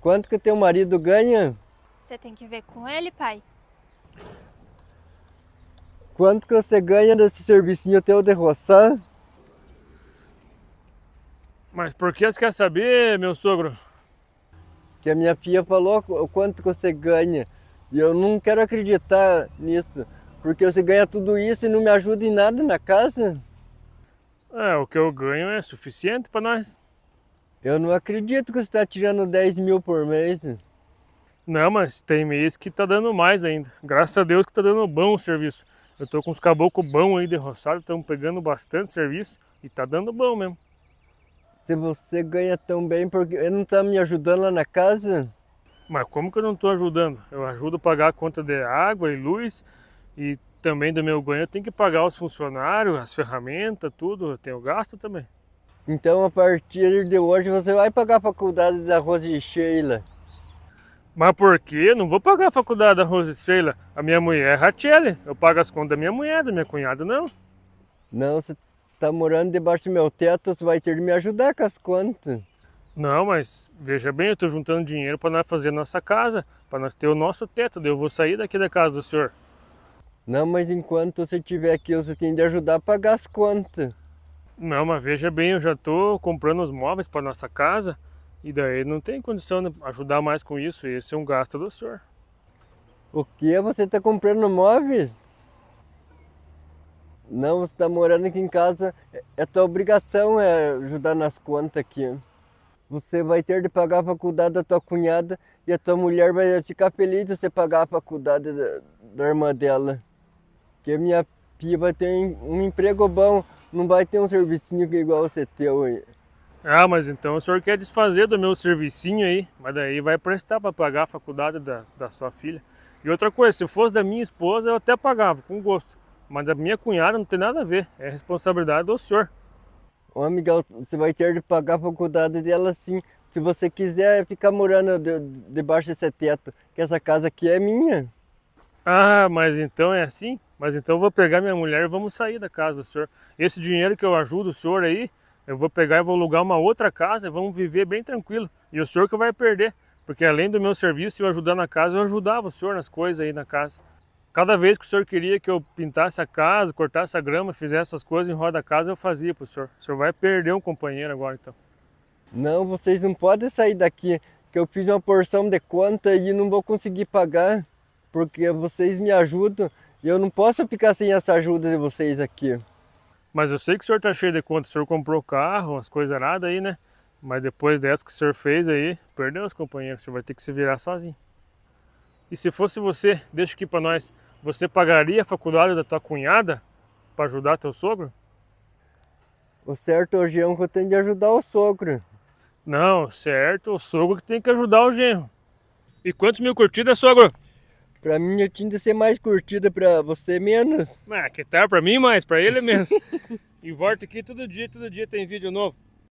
Quanto que teu marido ganha? Você tem que ver com ele, pai. Quanto que você ganha desse servicinho teu de roçar? Mas por que você quer saber, meu sogro? Que a minha filha falou o quanto que você ganha. E eu não quero acreditar nisso. Porque você ganha tudo isso e não me ajuda em nada na casa. É, o que eu ganho é suficiente para nós. Eu não acredito que você está tirando 10 mil por mês. Não, mas tem mês que tá dando mais ainda. Graças a Deus que tá dando bom o serviço. Eu tô com os caboclos bons aí de roçado, estão pegando bastante serviço e tá dando bom mesmo. Se você ganha tão bem, porque não tá me ajudando lá na casa? Mas como que eu não tô ajudando? Eu ajudo a pagar a conta de água e luz e também do meu ganho eu tenho que pagar os funcionários, as ferramentas, tudo. Eu tenho gasto também. Então a partir de hoje você vai pagar a faculdade da Rose Sheila. Mas por quê? Não vou pagar a faculdade da Rose Sheila. A minha mulher é Rachele. Eu pago as contas da minha mulher, da minha cunhada, não. Não, você tá morando debaixo do meu teto, você vai ter de me ajudar com as contas. Não, mas veja bem, eu tô juntando dinheiro para nós fazer nossa casa, para nós ter o nosso teto, daí eu vou sair daqui da casa do senhor. Não, mas enquanto você estiver aqui, você tem de ajudar a pagar as contas. Não, mas veja bem, eu já estou comprando os móveis para nossa casa e daí não tem condição de ajudar mais com isso. Esse é um gasto do senhor. O que? Você está comprando móveis? Não, você está morando aqui em casa. É, é tua obrigação é ajudar nas contas aqui. Você vai ter de pagar a faculdade da tua cunhada e a tua mulher vai ficar feliz de você pagar a faculdade da, da irmã dela. Porque minha piba tem um emprego bom não vai ter um servicinho é igual você teu aí. Ah, mas então o senhor quer desfazer do meu servicinho aí, mas daí vai prestar para pagar a faculdade da, da sua filha. E outra coisa, se fosse da minha esposa, eu até pagava, com gosto. Mas da minha cunhada não tem nada a ver, é responsabilidade do senhor. Ô, Miguel, você vai ter de pagar a faculdade dela sim. Se você quiser é ficar morando debaixo de, desse teto, que essa casa aqui é minha. Ah, mas então é assim? Mas então eu vou pegar minha mulher e vamos sair da casa do senhor. Esse dinheiro que eu ajudo o senhor aí, eu vou pegar e vou alugar uma outra casa e vamos viver bem tranquilo. E o senhor que vai perder, porque além do meu serviço, eu ajudar na casa, eu ajudava o senhor nas coisas aí na casa. Cada vez que o senhor queria que eu pintasse a casa, cortasse a grama, fizesse essas coisas em roda da casa, eu fazia para o senhor. O senhor vai perder um companheiro agora então. Não, vocês não podem sair daqui, que eu fiz uma porção de conta e não vou conseguir pagar, porque vocês me ajudam e eu não posso ficar sem essa ajuda de vocês aqui. Mas eu sei que o senhor tá cheio de conta, o senhor comprou carro, as coisas nada aí, né? Mas depois dessa que o senhor fez aí, perdeu os companheiros, o senhor vai ter que se virar sozinho. E se fosse você, deixa aqui para nós, você pagaria a faculdade da tua cunhada para ajudar teu sogro? O certo é o genro que tem de ajudar o sogro. Não, certo, é o sogro que tem que ajudar o genro. E quantos mil curtidas, sogro? Pra mim eu tinha de ser mais curtida, pra você menos. Ah, que tal? Pra mim mais, pra ele menos. e volto aqui todo dia, todo dia tem vídeo novo.